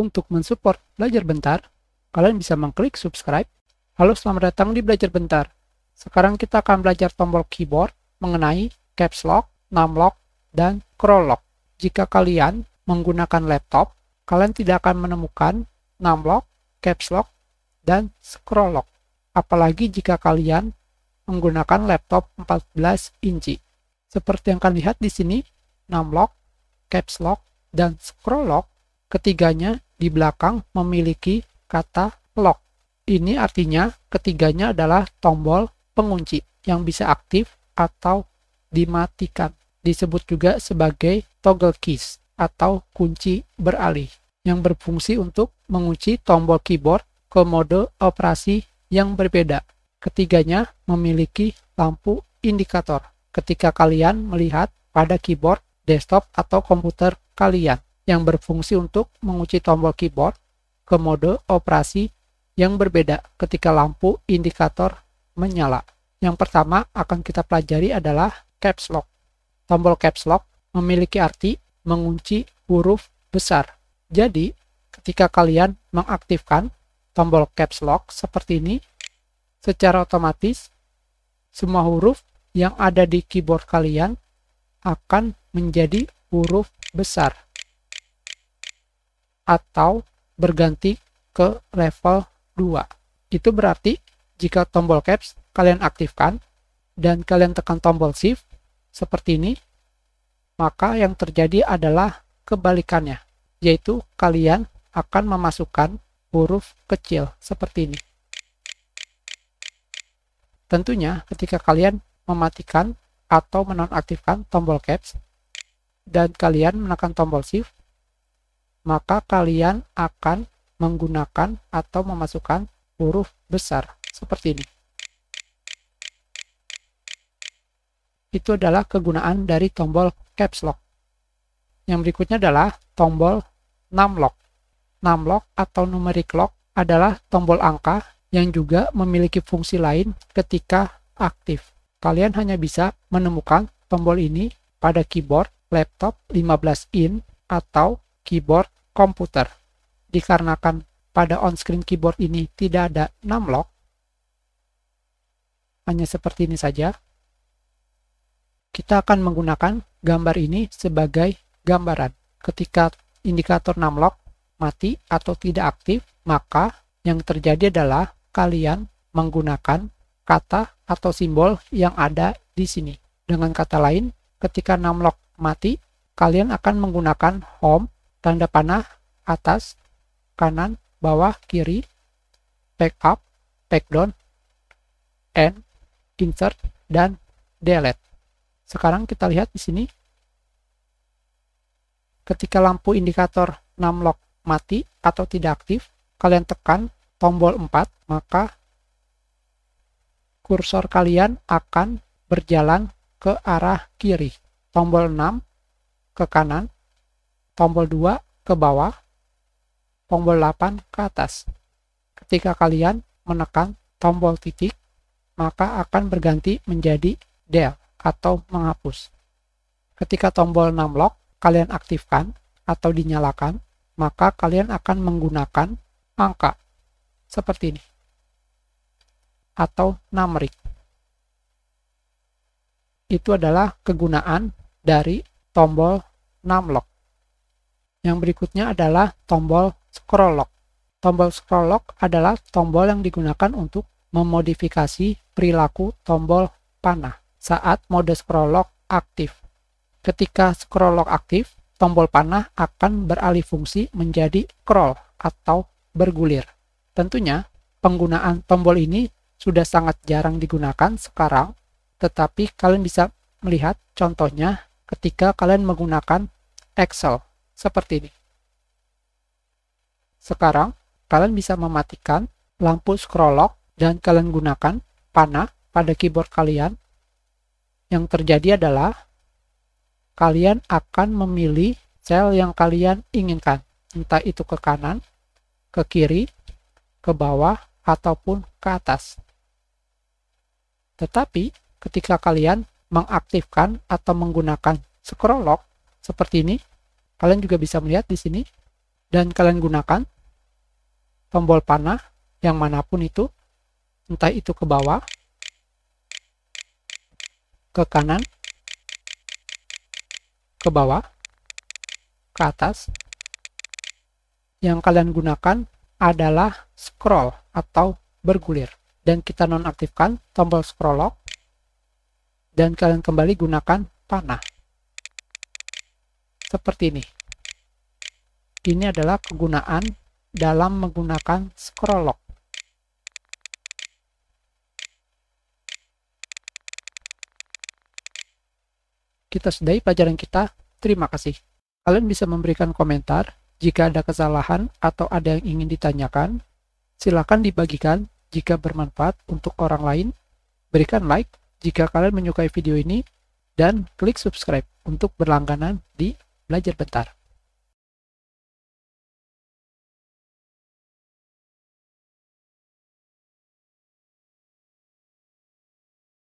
Untuk mensupport Belajar Bentar, kalian bisa mengklik subscribe. Halo, selamat datang di Belajar Bentar. Sekarang kita akan belajar tombol keyboard mengenai caps lock, num lock, dan scroll lock. Jika kalian menggunakan laptop, kalian tidak akan menemukan num lock, caps lock, dan scroll lock. Apalagi jika kalian menggunakan laptop 14 inci. Seperti yang kalian lihat di sini, num lock, caps lock, dan scroll lock, ketiganya di belakang memiliki kata lock. Ini artinya ketiganya adalah tombol pengunci yang bisa aktif atau dimatikan. Disebut juga sebagai toggle keys atau kunci beralih yang berfungsi untuk mengunci tombol keyboard ke mode operasi yang berbeda. Ketiganya memiliki lampu indikator ketika kalian melihat pada keyboard desktop atau komputer kalian yang berfungsi untuk mengunci tombol keyboard ke mode operasi yang berbeda ketika lampu indikator menyala. Yang pertama akan kita pelajari adalah caps lock. Tombol caps lock memiliki arti mengunci huruf besar. Jadi, ketika kalian mengaktifkan tombol caps lock seperti ini, secara otomatis semua huruf yang ada di keyboard kalian akan menjadi huruf besar atau berganti ke level 2. Itu berarti jika tombol caps kalian aktifkan dan kalian tekan tombol shift seperti ini, maka yang terjadi adalah kebalikannya, yaitu kalian akan memasukkan huruf kecil seperti ini. Tentunya ketika kalian mematikan atau menonaktifkan tombol caps dan kalian menekan tombol shift, maka kalian akan menggunakan atau memasukkan huruf besar seperti ini. Itu adalah kegunaan dari tombol caps lock. Yang berikutnya adalah tombol Num Lock. Num Lock atau numeric lock adalah tombol angka yang juga memiliki fungsi lain ketika aktif. Kalian hanya bisa menemukan tombol ini pada keyboard laptop 15 in atau keyboard komputer. Dikarenakan pada on-screen keyboard ini tidak ada 6 hanya seperti ini saja. Kita akan menggunakan gambar ini sebagai gambaran. Ketika indikator 6 mati atau tidak aktif, maka yang terjadi adalah kalian menggunakan kata atau simbol yang ada di sini. Dengan kata lain, ketika 6 mati, kalian akan menggunakan home tanda panah, atas, kanan, bawah, kiri, back up, back down, and insert, dan delete. Sekarang kita lihat di sini, ketika lampu indikator 6 lock mati atau tidak aktif, kalian tekan tombol 4, maka kursor kalian akan berjalan ke arah kiri. Tombol 6 ke kanan, tombol 2 ke bawah, tombol 8 ke atas. Ketika kalian menekan tombol titik, maka akan berganti menjadi del atau menghapus. Ketika tombol 6 lock kalian aktifkan atau dinyalakan, maka kalian akan menggunakan angka seperti ini atau numerik. Itu adalah kegunaan dari tombol numlock. Yang berikutnya adalah tombol scroll lock. Tombol scroll lock adalah tombol yang digunakan untuk memodifikasi perilaku tombol panah saat mode scroll lock aktif. Ketika scroll lock aktif, tombol panah akan beralih fungsi menjadi scroll atau bergulir. Tentunya, penggunaan tombol ini sudah sangat jarang digunakan sekarang, tetapi kalian bisa melihat contohnya ketika kalian menggunakan Excel seperti ini. Sekarang, kalian bisa mematikan lampu scroll lock dan kalian gunakan panah pada keyboard kalian. Yang terjadi adalah kalian akan memilih sel yang kalian inginkan, entah itu ke kanan, ke kiri, ke bawah, ataupun ke atas. Tetapi, ketika kalian mengaktifkan atau menggunakan scroll lock seperti ini, Kalian juga bisa melihat di sini dan kalian gunakan tombol panah yang manapun itu, entah itu ke bawah, ke kanan, ke bawah, ke atas. Yang kalian gunakan adalah scroll atau bergulir. Dan kita nonaktifkan tombol scroll lock. Dan kalian kembali gunakan panah seperti ini. Ini adalah kegunaan dalam menggunakan scroll lock. Kita sudahi pelajaran kita. Terima kasih. Kalian bisa memberikan komentar jika ada kesalahan atau ada yang ingin ditanyakan. Silakan dibagikan jika bermanfaat untuk orang lain. Berikan like jika kalian menyukai video ini dan klik subscribe untuk berlangganan di belajar bentar.